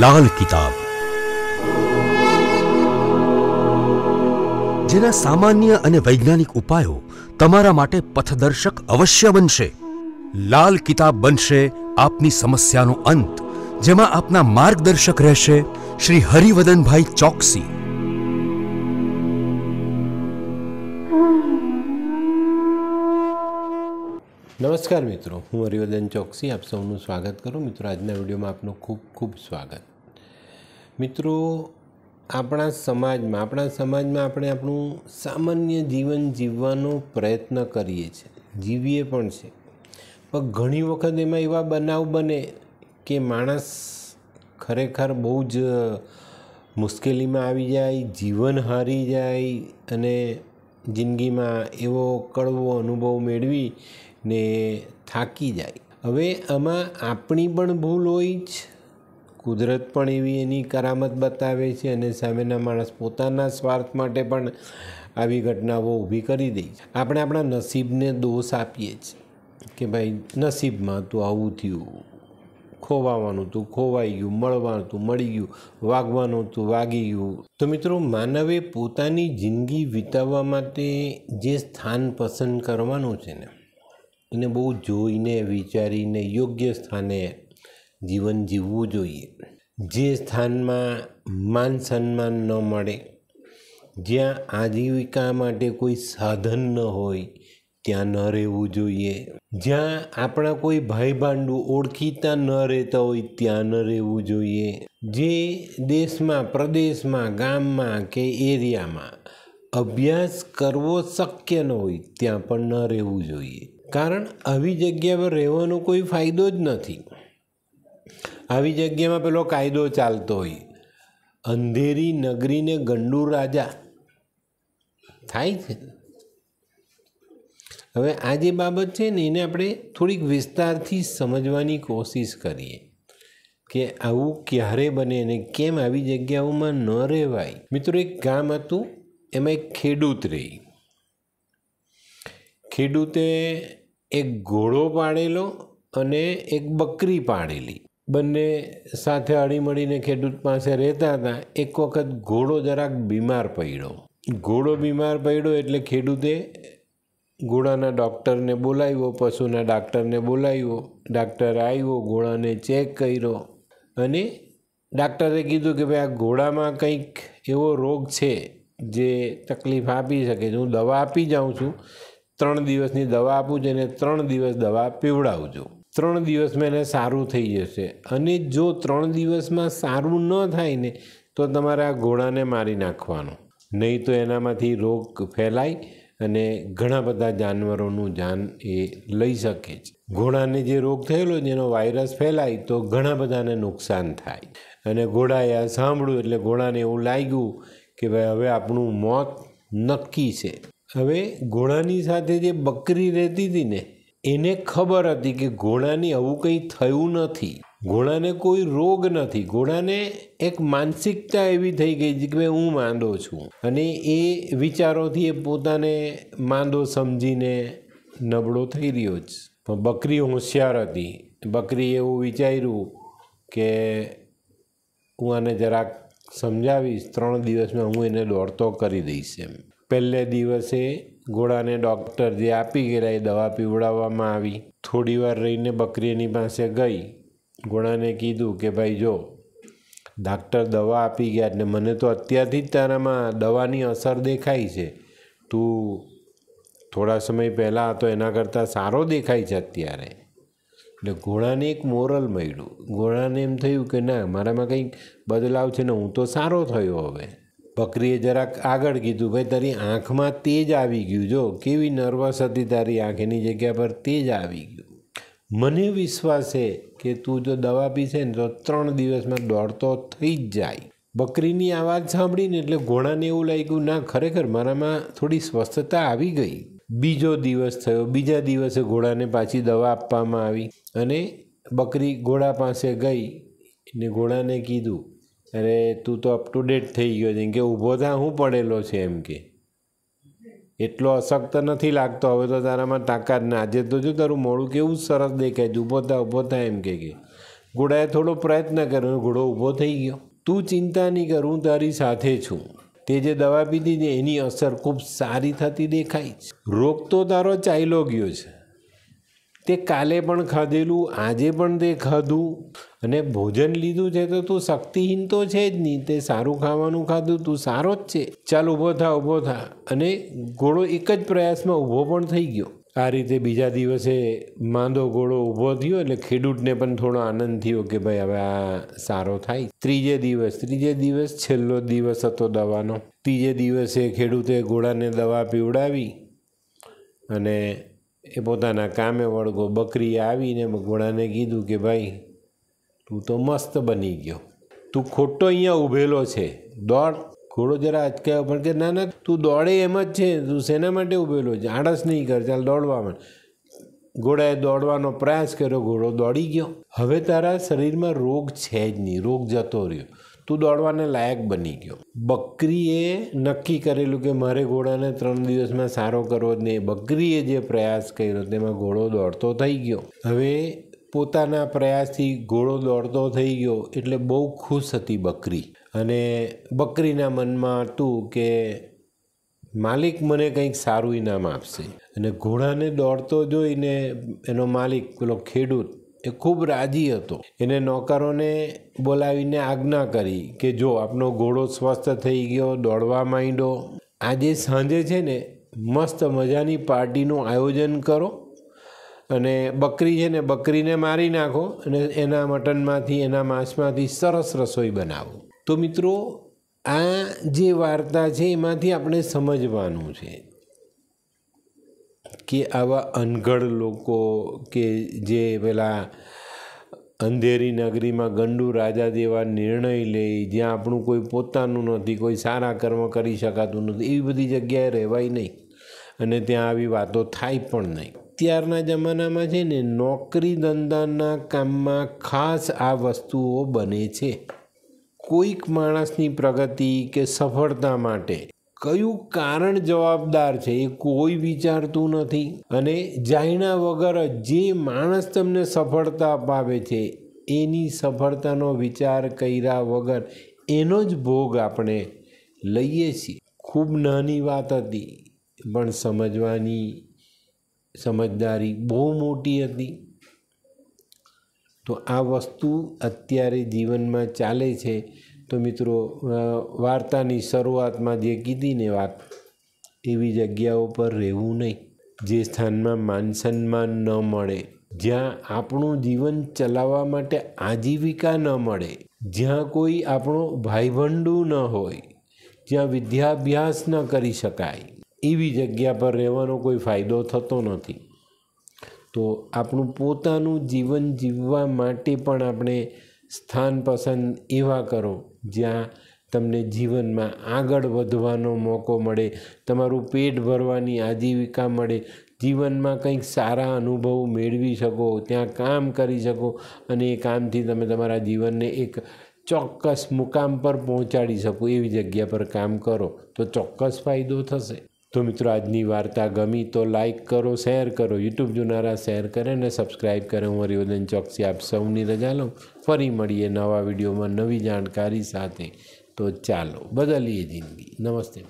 લાલ કિતાબ જેના સામાન્ય અને વૈજ્ઞાનિક ઉપાયો તમારા માટે પથદર્શક અવશ્ય બનશે લાલ કિતાબ બનશે આપની સમસ્યાનો અંત જેમાં આપના માર્ગદર્શક રહેશે શ્રી હરિવદનભાઈ ચોકસી નમસ્કાર મિત્રો હું હરિવદન ચોકસી આપ સૌનું સ્વાગત કરું મિત્રો આજના વિડીયોમાં આપનું ખૂબ ખૂબ સ્વાગત મિત્રો આપણા સમાજમાં આપણા સમાજમાં આપણે આપણું સામાન્ય જીવન જીવવાનો પ્રયત્ન કરીએ છીએ જીવીએ પણ છે પણ ઘણી વખત એમાં એવા બનાવ બને કે માણસ ખરેખર બહુ જ મુશ્કેલીમાં આવી જાય જીવન હારી જાય અને જિંદગીમાં એવો કડવો અનુભવ મેળવી ને થાકી જાય હવે આમાં આપણી પણ ભૂલ હોય જ કુદરત પણ એવી એની કરામત બતાવે છે અને સામેના માણસ પોતાના સ્વાર્થ માટે પણ આવી ઘટનાઓ ઊભી કરી દે છે આપણે આપણા નસીબને દોષ આપીએ છીએ કે ભાઈ નસીબમાં તું આવું થયું ખોવાવાનું હતું ખોવાઈ ગયું મળવાનું હતું મળી ગયું વાગવાનું હતું વાગી ગયું તો મિત્રો માનવે પોતાની જિંદગી વિતાવવા માટે જે સ્થાન પસંદ કરવાનું છે ને એને બહુ જોઈને વિચારીને યોગ્ય સ્થાને જીવન જીવવું જોઈએ જે સ્થાનમાં માન સન્માન ન મળે જ્યાં આજીવિકા માટે કોઈ સાધન ન હોય ત્યાં ન રહેવું જોઈએ જ્યાં આપણા કોઈ ભાઈબાંડુ ઓળખીતા ન રહેતા હોય ત્યાં ન રહેવું જોઈએ જે દેશમાં પ્રદેશમાં ગામમાં કે એરિયામાં અભ્યાસ કરવો શક્ય ન હોય ત્યાં પણ ન રહેવું જોઈએ કારણ આવી જગ્યા પર રહેવાનો કોઈ ફાયદો જ નથી આવી જગ્યામાં પેલો કાયદો ચાલતો હોય અંધેરી નગરીને ગંડુ રાજા થાય છે હવે આ જે બાબત છે ને એને આપણે થોડીક વિસ્તારથી સમજવાની કોશિશ કરીએ કે આવું ક્યારે બને અને કેમ આવી જગ્યાઓમાં ન રહેવાય મિત્રો એક ગામ હતું એમાં એક ખેડૂત રહી ખેડૂતે એક ઘોડો પાડેલો અને એક બકરી પાડેલી બંને સાથે અડીમળીને ખેડૂત પાસે રહેતા હતા એક વખત ઘોડો જરાક બીમાર પડ્યો ઘોડો બીમાર પડ્યો એટલે ખેડૂતે ઘોડાના ડૉક્ટરને બોલાવ્યો પશુના ડાક્ટરને બોલાવ્યો ડાક્ટર આવ્યો ઘોડાને ચેક કર્યો અને ડાક્ટરે કીધું કે ભાઈ આ ઘોડામાં કંઈક એવો રોગ છે જે તકલીફ આપી શકે છે હું દવા આપી જાઉં છું ત્રણ દિવસની દવા આપું છું અને ત્રણ દિવસ દવા પીવડાવું છું ત્રણ દિવસમાં એને સારું થઈ જશે અને જો ત્રણ દિવસમાં સારું ન થાય ને તો તમારે આ ઘોડાને મારી નાખવાનો નહીં તો એનામાંથી રોગ ફેલાય અને ઘણા બધા જાનવરોનું જાન એ લઈ શકે છે ઘોડાને જે રોગ થયેલો જેનો વાયરસ ફેલાય તો ઘણા બધાને નુકસાન થાય અને ઘોડાએ આ સાંભળ્યું એટલે ઘોડાને એવું લાગ્યું કે ભાઈ હવે આપણું મોત નક્કી છે હવે ઘોડાની સાથે જે બકરી રહેતી હતી ને એને ખબર હતી કે ઘોડાની આવું કંઈ થયું નથી ઘોડાને કોઈ રોગ નથી ઘોડાને એક માનસિકતા એવી થઈ ગઈ કે હું માંદો છું અને એ વિચારોથી એ પોતાને માંદો સમજીને નબળો થઈ રહ્યો જ પણ બકરી હોશિયાર હતી બકરી એવું વિચાર્યું કે હું આને જરાક સમજાવીશ ત્રણ દિવસમાં હું એને દોડતો કરી દઈશ એમ પહેલે દિવસે ઘોડાને ડૉક્ટર જે આપી ગયેલા એ દવા પીવડાવવામાં આવી થોડી વાર રહીને બકરી પાસે ગઈ ઘોડાને કીધું કે ભાઈ જો ડાક્ટર દવા આપી ગયા એટલે મને તો અત્યારથી જ તારામાં દવાની અસર દેખાય છે તું થોડા સમય પહેલાં હતો એના કરતાં સારો દેખાય છે અત્યારે એટલે ઘોડાને એક મોરલ મળ્યું ઘોડાને એમ થયું કે ના મારામાં કંઈક બદલાવ છે ને હું તો સારો થયો હવે બકરીએ જરાક આગળ કીધું ભાઈ તારી આંખમાં તેજ આવી ગયું જો કેવી નર્વસ હતી તારી આંખની જગ્યા પર તેજ આવી ગયું મને વિશ્વાસ છે કે તું જો દવા પીશે ને તો ત્રણ દિવસમાં દોડતો થઈ જ જાય બકરીની આવાજ સાંભળીને એટલે ઘોડાને એવું લાગ્યું ના ખરેખર મારામાં થોડી સ્વસ્થતા આવી ગઈ બીજો દિવસ થયો બીજા દિવસે ઘોડાને પાછી દવા આપવામાં આવી અને બકરી ઘોડા પાસે ગઈ ને ઘોડાને કીધું અરે તું તો અપ ટુ ડેટ થઈ ગયો છે કે ઊભો થા હું પડેલો છે એમ કે એટલો અશક્ત નથી લાગતો હવે તો તારામાં તાકાત ના આજે તો જો તારું મોડું કેવું સરસ દેખાય છે ઊભો થા ઊભો થા એમ કે ઘોડાએ થોડો પ્રયત્ન કર્યો ઘોડો ઊભો થઈ ગયો તું ચિંતા નહીં કર હું તારી સાથે છું તે જે દવા પીધી છે એની અસર ખૂબ સારી થતી દેખાય છે રોગ તો તારો ચાલ્યો ગયો છે તે કાલે પણ ખાધેલું આજે પણ તે ખાધું અને ભોજન લીધું છે તો તું શક્તિહીન તો છે જ નહીં તે સારું ખાવાનું ખાધું તું સારો જ છે ચાલ ઊભો થા ઊભો થા અને ઘોડો એક જ પ્રયાસમાં ઊભો પણ થઈ ગયો આ રીતે બીજા દિવસે માંદો ઘોડો ઊભો થયો એટલે ખેડૂતને પણ થોડો આનંદ થયો કે ભાઈ હવે આ સારો થાય ત્રીજે દિવસ ત્રીજે દિવસ છેલ્લો દિવસ હતો દવાનો ત્રીજે દિવસે ખેડૂતે ઘોડાને દવા પીવડાવી અને એ પોતાના કામે વળગો બકરીએ આવીને ઘોડાને કીધું કે ભાઈ તું તો મસ્ત બની ગયો તું ખોટો અહીંયા ઊભેલો છે દોડ ઘોડો જરા અચકાયો પણ કે ના ના તું દોડે એમ જ છે તું શેના માટે ઊભેલો છે આળસ નહીં કર ચાલ દોડવા માટે ઘોડાએ દોડવાનો પ્રયાસ કર્યો ઘોડો દોડી ગયો હવે તારા શરીરમાં રોગ છે જ નહીં રોગ જતો રહ્યો તું દોડવાને લાયક બની ગયો બકરીએ નક્કી કરેલું કે મારે ઘોડાને ત્રણ દિવસમાં સારો કરવો જ નહીં બકરીએ જે પ્રયાસ કર્યો તેમાં ઘોડો દોડતો થઈ ગયો હવે પોતાના પ્રયાસથી ઘોડો દોડતો થઈ ગયો એટલે બહુ ખુશ હતી બકરી અને બકરીના મનમાં હતું કે માલિક મને કંઈક સારું ઇનામ આપશે અને ઘોડાને દોડતો જોઈને એનો માલિક પેલો ખેડૂત એ ખૂબ રાજી હતો એને નોકરોને બોલાવીને આજ્ઞા કરી કે જો આપનો ઘોડો સ્વસ્થ થઈ ગયો દોડવા માંડ્યો આજે સાંજે છે ને મસ્ત મજાની પાર્ટીનું આયોજન કરો અને બકરી છે ને બકરીને મારી નાખો અને એના મટનમાંથી એના માંસમાંથી સરસ રસોઈ બનાવો તો મિત્રો આ જે વાર્તા છે એમાંથી આપણે સમજવાનું છે કે આવા અનગઢ લોકો કે જે પેલા અંધેરી નગરીમાં ગંડુ રાજા જેવા નિર્ણય લે જ્યાં આપણું કોઈ પોતાનું નથી કોઈ સારા કર્મ કરી શકાતું નથી એવી બધી જગ્યાએ રહેવાય નહીં અને ત્યાં આવી વાતો થાય પણ નહીં અત્યારના જમાનામાં છે ને નોકરી ધંધાના કામમાં ખાસ આ વસ્તુઓ બને છે કોઈક માણસની પ્રગતિ કે સફળતા માટે કયું કારણ જવાબદાર છે એ કોઈ વિચારતું નથી અને જાણ્યા વગર જે માણસ તમને સફળતા અપાવે છે એની સફળતાનો વિચાર કર્યા વગર એનો જ ભોગ આપણે લઈએ છીએ ખૂબ નાની વાત હતી પણ સમજવાની સમજદારી બહુ મોટી હતી તો આ વસ્તુ અત્યારે જીવનમાં ચાલે છે તો મિત્રો વાર્તાની શરૂઆતમાં જે કીધીને વાત એવી જગ્યાઓ પર રહેવું નહીં જે સ્થાનમાં માન સન્માન ન મળે જ્યાં આપણું જીવન ચલાવવા માટે આજીવિકા ન મળે જ્યાં કોઈ આપણો ભાઈભંડું ન હોય જ્યાં વિદ્યાભ્યાસ ન કરી શકાય એવી જગ્યા પર રહેવાનો કોઈ ફાયદો થતો નથી તો આપણું પોતાનું જીવન જીવવા માટે પણ આપણે સ્થાન પસંદ એવા કરો જ્યાં તમને જીવનમાં આગળ વધવાનો મોકો મળે તમારું પેટ ભરવાની આજીવિકા મળે જીવનમાં કંઈક સારા અનુભવ મેળવી શકો ત્યાં કામ કરી શકો અને એ કામથી તમે તમારા જીવનને એક ચોક્કસ મુકામ પર પહોંચાડી શકો એવી જગ્યા પર કામ કરો તો ચોક્કસ ફાયદો થશે તો મિત્રો આજની વાર્તા ગમી તો લાઇક કરો શેર કરો યુટ્યુબ જોનારા શેર કરે અને સબસ્ક્રાઈબ કરે હું હરિવર્ધન ચોકસી આપ સૌની રજા લઉં ફરી મળીએ નવા વિડીયોમાં નવી જાણકારી સાથે તો ચાલો બદલીએ જિંદગી નમસ્તે